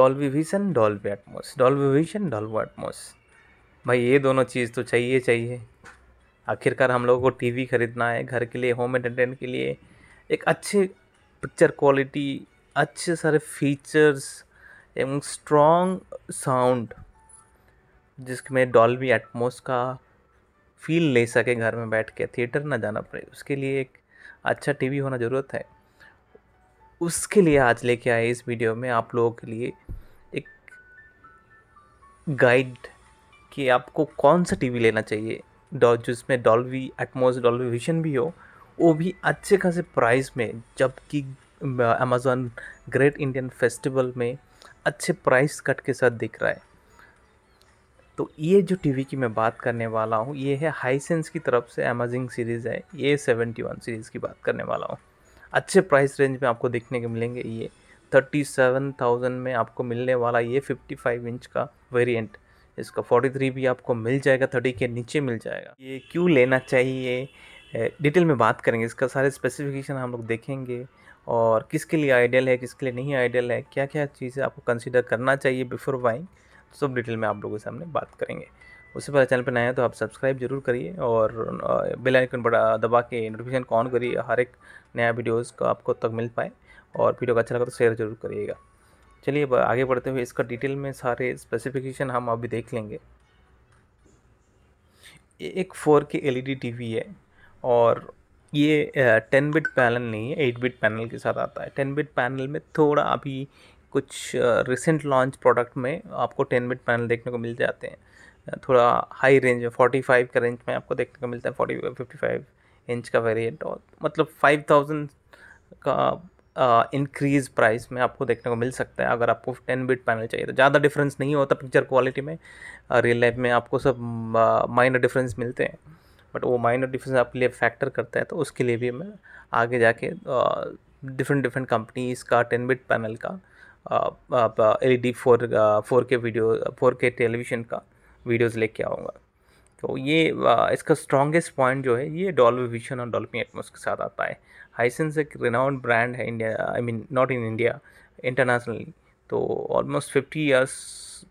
Dolby Vision Dolby Atmos Dolby Vision Dolby Atmos भाई ये दोनों चीज़ तो चाहिए चाहिए आखिरकार हम लोगों को टीवी खरीदना है घर के लिए होम एंटरटेन के लिए एक अच्छे पिक्चर क्वालिटी अच्छे सारे फीचर्स एवं स्ट्रॉन्ग साउंड जिसमें डॉल्बी एटमोस का फील ले सके घर में बैठ के थिएटर ना जाना पड़े उसके लिए एक अच्छा टीवी होना ज़रूरत है उसके लिए आज लेके आए इस वीडियो में आप लोगों के लिए एक गाइड कि आपको कौन सा टीवी लेना चाहिए डॉ जिसमें डॉल्वी एटमोस डॉल्वी विजन भी हो वो भी अच्छे खासे प्राइस में जबकि अमेजोन ग्रेट इंडियन फेस्टिवल में अच्छे प्राइस कट के साथ दिख रहा है तो ये जो टीवी की मैं बात करने वाला हूँ ये है हाईसेंस की तरफ से अमेजिंग सीरीज़ है ये सेवेंटी वन सीरीज़ की बात करने वाला हूँ अच्छे प्राइस रेंज में आपको देखने के मिलेंगे ये थर्टी सेवन थाउजेंड में आपको मिलने वाला ये फिफ्टी फाइव इंच का वेरिएंट इसका फोर्टी थ्री भी आपको मिल जाएगा थर्टी के नीचे मिल जाएगा ये क्यों लेना चाहिए डिटेल में बात करेंगे इसका सारे स्पेसिफिकेशन हम लोग देखेंगे और किसके लिए आइडियल है किसके लिए नहीं आइडियल है क्या क्या चीज़ें आपको कंसिडर करना चाहिए बिफोर बाइंग सब डिटेल में आप लोगों के सामने बात करेंगे उससे पहले चैनल पर नया है तो आप सब्सक्राइब जरूर करिए और बेल आइकन बड़ा दबा के नोटिफिकेशन ऑन करिए हर एक नया वीडियोस का आपको तक मिल पाए और वीडियो का अच्छा लगा तो शेयर जरूर करिएगा चलिए आगे बढ़ते हुए इसका डिटेल में सारे स्पेसिफिकेशन हम अभी देख लेंगे एक फोर के एल टीवी है और ये टेन बिट पैनल नहीं है एट बिट पैनल के साथ आता है टेन बिट पैनल में थोड़ा अभी कुछ रिसेंट लॉन्च प्रोडक्ट में आपको टेन बिट पैनल देखने को मिल जाते हैं थोड़ा हाई रेंज में फोर्टी फाइव का रेंज में आपको देखने को मिलता है फोर्टी फिफ्टी फाइव इंच का वेरिएंट और मतलब फाइव थाउजेंड का इंक्रीज प्राइस में आपको देखने को मिल सकता है अगर आपको टेन बिट पैनल चाहिए तो ज़्यादा डिफरेंस नहीं होता पिक्चर क्वालिटी में रियल लाइफ में आपको सब माइनर डिफरेंस मिलते हैं बट वो माइनर डिफरेंस आपके लिए फैक्टर करता है तो उसके लिए भी मैं आगे जाके डिफरेंट डिफरेंट कंपनीज़ का टेन बिट पैनल का आप L E D four four K video four K television का वीडियोस लेके आऊँगा तो ये आ, uh, इसका स्ट्रॉन्गेस्ट पॉइंट जो है ये डॉल्बी विजन और डॉल्बी एटमोस के साथ आता है हाइसेंस एक रिनाउंड ब्रांड है India I mean not in India internationally तो almost fifty years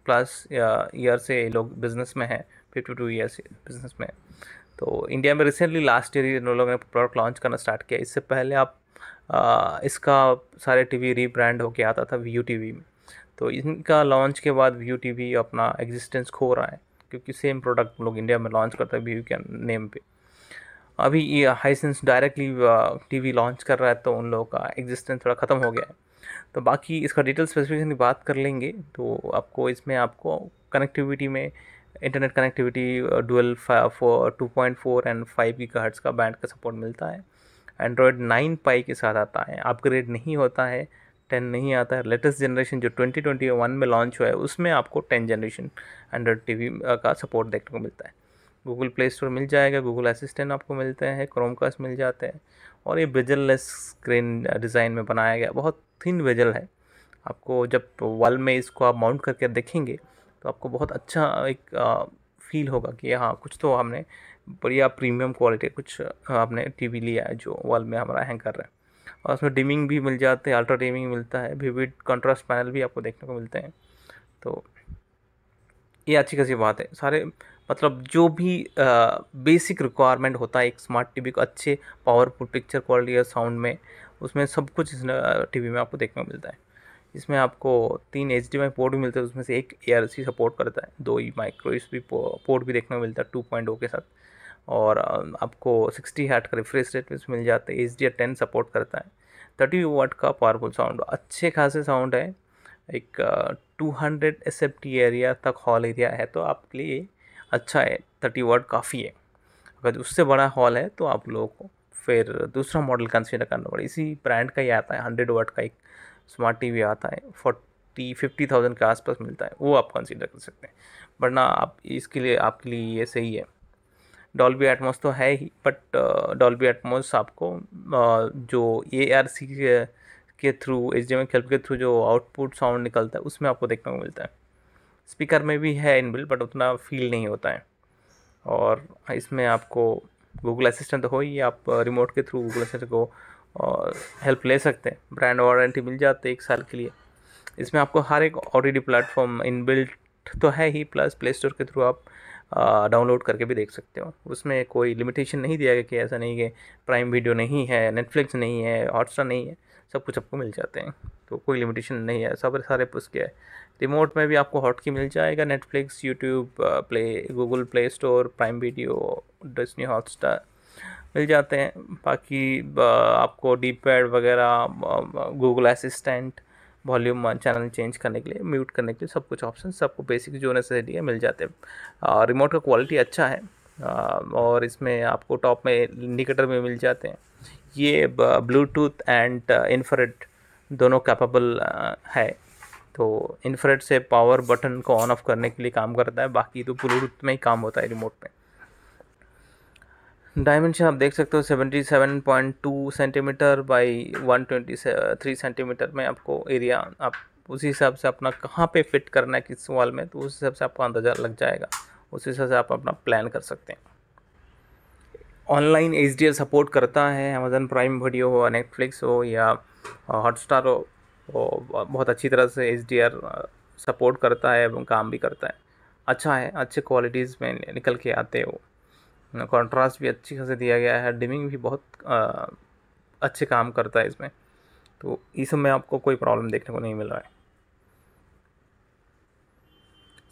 plus year से लोग बिजनेस में हैं फिफ्टी टू ईयर्स बिजनेस में तो इंडिया में रिसेंटली लास्ट ईयर इन लोगों ने प्रोडक्ट लॉन्च करना स्टार्ट किया इससे पहले आप इसका सारे टीवी रीब्रांड होके आता था वी यू टी वी में तो इनका लॉन्च के बाद वी यू टी वी अपना एग्जिस्टेंस खो रहा है क्योंकि सेम प्रोडक्ट लोग इंडिया में लॉन्च करते हैं वी यू के नेम पे अभी ये हाईसेंस डायरेक्टली टीवी लॉन्च कर रहा है तो उन लोगों का एग्जिस्टेंस थोड़ा ख़त्म हो गया है तो बाकी इसका डिटेल स्पेसिफिकेशन की बात कर लेंगे तो आपको इसमें आपको कनेक्टिविटी में internet connectivity dual two point four and five की का बैंड का सपोर्ट मिलता है एंड्रॉयड नाइन पाई के साथ आता है अपग्रेड नहीं होता है टेन नहीं आता है लेटेस्ट जनरेशन जो ट्वेंटी ट्वेंटी वन में लॉन्च हुआ है उसमें आपको ten generation Android T V का सपोर्ट देखने को मिलता है गूगल प्ले स्टोर मिल जाएगा गूगल असिस्टेंट आपको मिलते हैं क्रोमकास्ट मिल जाते हैं और ये लेस स्क्रीन डिज़ाइन में बनाया गया बहुत थिन विजल है आपको जब वॉल में इसको आप माउंट करके देखेंगे तो आपको बहुत अच्छा एक आ, फील होगा कि हाँ कुछ तो हमने बढ़िया प्रीमियम क्वालिटी कुछ आपने टीवी लिया है जो वॉल में हमारा हैंग कर रहा है और उसमें डिमिंग भी मिल जाते हैं अल्ट्रा डिमिंग मिलता है विविड कंट्रास्ट पैनल भी आपको देखने को मिलते हैं तो ये अच्छी खासी बात है सारे मतलब जो भी आ, बेसिक रिक्वायरमेंट होता है एक स्मार्ट टीवी को अच्छे पावरफुल पिक्चर क्वालिटी और साउंड में उसमें सब कुछ इस टीवी में आपको देखने को मिलता है इसमें आपको तीन एच डी पोर्ट भी मिलते हैं उसमें से एक ए आर सी सपोर्ट करता है दो ई माइक्रो एस पोर्ट भी देखने को मिलता है टू पॉइंट ओ के साथ और आपको 60 हर्ट का रिफ्रेश रेट भी मिल जाता है एच डी टेन सपोर्ट करता है थर्टी वाट का पावरफुल साउंड अच्छे खासे साउंड है एक two hundred S F T area तक हॉल एरिया है तो आपके लिए अच्छा है थर्टी वाट काफ़ी है अगर उससे बड़ा हॉल है तो आप लोगों को फिर दूसरा मॉडल कंसिडर करना पड़ेगा इसी ब्रांड का ही आता है हंड्रेड वाट का एक स्मार्ट टी वी आता है फोर्टी फिफ्टी थाउजेंड के आसपास मिलता है वो आप कंसिडर कर सकते हैं वरना आप इसके लिए आपके लिए ये सही है डॉल्बी एटमोस तो है ही बट uh, डॉल्बी एटमोस आपको uh, जो ए आर सी के थ्रू एच डी एम के थ्रू जो आउटपुट साउंड निकलता है उसमें आपको देखने को मिलता है स्पीकर में भी है इनबिल्ट बट उतना फील नहीं होता है और इसमें आपको गूगल असिस्टेंट तो हो ही आप रिमोट uh, के थ्रू गूगल असिस्टेंट को हेल्प ले सकते हैं ब्रांड वारंटी मिल जाती है एक साल के लिए इसमें आपको हर एक ऑलरेडी प्लेटफॉर्म इनबिल्ट तो है ही प्लस प्ले स्टोर के थ्रू आप डाउनलोड करके भी देख सकते हो उसमें कोई लिमिटेशन नहीं दिया गया कि ऐसा नहीं है प्राइम वीडियो नहीं है नेटफ्लिक्स नहीं है हॉटस्टार नहीं है सब कुछ आपको मिल जाते हैं तो कोई लिमिटेशन नहीं है सब सारे उसके है रिमोट में भी आपको हॉट की मिल जाएगा Netflix YouTube play Google Play Store Prime Video Disney Hotstar मिल जाते हैं बाकी आपको डी पैड वगैरह Google Assistant volume channel change करने के लिए म्यूट करने के लिए सब कुछ ऑप्शन सबको बेसिक जो नेसेसिटी है मिल जाते हैं रिमोट का क्वालिटी अच्छा है और इसमें आपको टॉप में इंडिकेटर में मिल जाते हैं ये ब्लूटूथ एंड इन्फ्रेड दोनों कैपेबल है तो इन्फ्रेड से पावर बटन को ऑन ऑफ करने के लिए काम करता है बाकी तो ब्लूटूथ में ही काम होता है रिमोट में डायमेंशन आप देख सकते हो 77.2 सेंटीमीटर बाई 123 सेंटीमीटर में आपको एरिया आप उसी हिसाब से अपना कहाँ पे फिट करना है किस वॉल में तो उस हिसाब से आपको अंदाज़ा लग जाएगा उस हिसाब से आप अपना प्लान कर सकते हैं ऑनलाइन एच सपोर्ट करता है अमेज़न प्राइम वीडियो हो नेटफ्लिक्स हो या हॉटस्टार हो, वो बहुत अच्छी तरह से एच सपोर्ट करता है एवं काम भी करता है अच्छा है अच्छे क्वालिटीज़ में निकल के आते हो कंट्रास्ट भी अच्छी खासे दिया गया है डिमिंग भी बहुत आ, अच्छे काम करता है इसमें तो इस में आपको कोई प्रॉब्लम देखने को नहीं मिल रहा है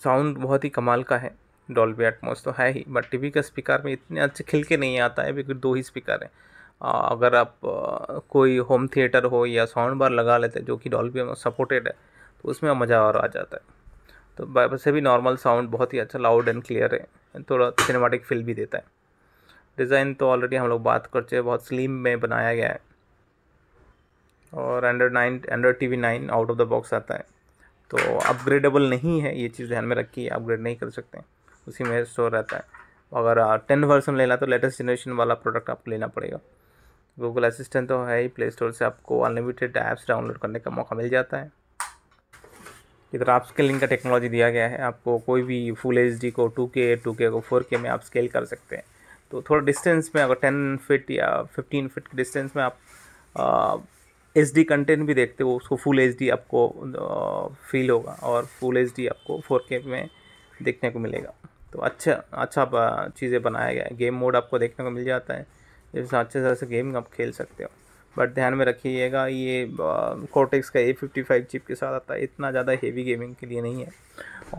साउंड बहुत ही कमाल का है डॉल्बी एटमोस तो है ही बट टीवी का स्पीकर में इतने अच्छे खिल के नहीं आता है क्योंकि दो ही स्पीकर हैं अगर आप कोई होम थिएटर हो या साउंड बार लगा लेते हैं जो कि डॉल्बी सपोर्टेड है तो उसमें मज़ा और आ जाता है तो वैसे भी नॉर्मल साउंड बहुत ही अच्छा लाउड एंड क्लियर है थोड़ा सिनेमाटिक फील भी देता है डिज़ाइन तो ऑलरेडी हम लोग बात कर चुके बहुत स्लिम में बनाया गया है और Android nine Android T V nine out of the box आता है तो अपग्रेडेबल नहीं है ये चीज़ ध्यान में है अपग्रेड नहीं कर सकते उसी में स्टोर रहता है अगर टेन वर्सन लेना तो लेटेस्ट जनरेशन वाला प्रोडक्ट आपको लेना पड़ेगा गूगल असिस्टेंट तो है ही प्ले स्टोर से आपको अनलिमिटेड ऐप्स डाउनलोड करने का मौका मिल जाता है इधर आप स्केलिंग का टेक्नोलॉजी दिया गया है आपको कोई भी फुल एच डी को टू के टू के को फोर के में आप स्केल कर सकते हैं तो थोड़ा डिस्टेंस में अगर टेन फिट या फिफ्टीन फिट के डिस्टेंस में आप एच डी कंटेंट भी देखते हो उसको फुल एच डी आपको फील होगा और फुल एच डी आपको फोर के में देखने को मिलेगा तो अच्छा अच्छा चीज़ें बनाया गया है गेम मोड आपको देखने को मिल जाता है जिससे अच्छे तरह से गेम आप खेल सकते हो बट ध्यान में रखिएगा ये कोटेक्स का ए फिफ्टी फाइव चिप के साथ आता है इतना ज़्यादा हेवी गेमिंग के लिए नहीं है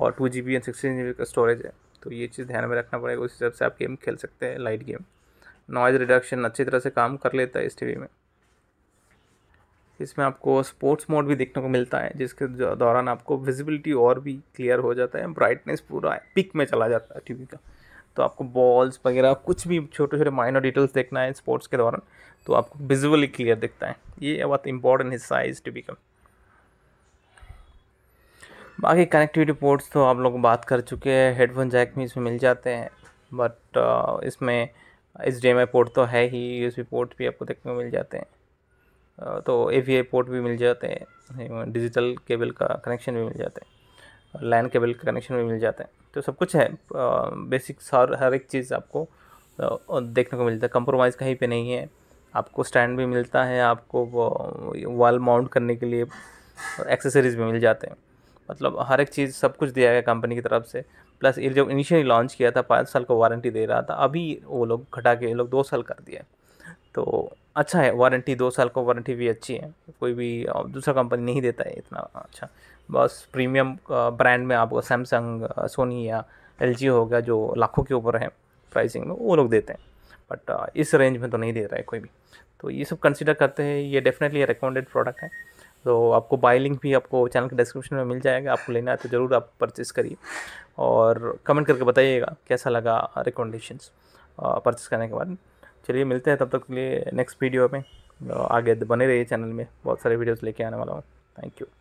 और two G B and sixteen G B का स्टोरेज है तो ये चीज़ ध्यान में रखना पड़ेगा उस हिसाब से आप गेम खेल सकते हैं लाइट गेम नॉइज़ रिडक्शन अच्छी तरह से काम कर लेता है इस टी में इसमें आपको स्पोर्ट्स मोड भी देखने को मिलता है जिसके दौरान आपको विजिबिलिटी और भी क्लियर हो जाता है ब्राइटनेस पूरा पिक में चला जाता है टीवी का तो आपको बॉल्स वगैरह कुछ भी छोटे छोटे माइनर डिटेल्स देखना है स्पोर्ट्स के दौरान तो आपको विजुअली क्लियर दिखता है ये बहुत इंपॉर्टेंट हिस्सा है इस टी का बाकी कनेक्टिविटी पोर्ट्स तो आप लोग बात कर चुके हैं हेडफोन जैक भी इसमें मिल जाते हैं बट uh, इसमें H D M I port तो है ही यू पोर्ट भी आपको देखने को मिल जाते हैं uh, तो ए वी आई पोर्ट भी मिल जाते हैं डिजिटल केबल का कनेक्शन भी मिल जाते हैं लाइन केबल का कनेक्शन भी मिल जाते हैं तो सब कुछ है बेसिक uh, सार हर एक चीज़ आपको देखने को मिलता है कंप्रोमाइज़ कहीं पे नहीं है आपको स्टैंड भी मिलता है आपको वॉल माउंट करने के लिए एक्सेसरीज भी मिल जाते हैं मतलब हर एक चीज़ सब कुछ दिया गया कंपनी की तरफ से प्लस ये जब इनिशियली लॉन्च किया था पाँच साल का वारंटी दे रहा था अभी वो लोग घटा के लोग दो साल कर दिया तो अच्छा है वारंटी दो साल का वारंटी भी अच्छी है कोई भी दूसरा कंपनी नहीं देता है इतना अच्छा बस प्रीमियम ब्रांड में आपको सैमसंग सोनी या एल हो गया जो लाखों के ऊपर है प्राइसिंग में वो लोग देते हैं बट uh, इस रेंज में तो नहीं दे रहा है कोई भी तो ये सब कंसिडर करते हैं ये डेफिनेटली रिकमेंडेड प्रोडक्ट है तो आपको बाई लिंक भी आपको चैनल के डिस्क्रिप्शन में मिल जाएगा आपको लेना है तो ज़रूर आप परचेज़ करिए और कमेंट करके बताइएगा कैसा लगा रिकमेंडेशंस परचेज़ uh, करने के बाद चलिए मिलते हैं तब तक के लिए नेक्स्ट वीडियो में uh, आगे बने रहिए चैनल में बहुत सारे वीडियोज़ लेके आने वाला हूँ थैंक यू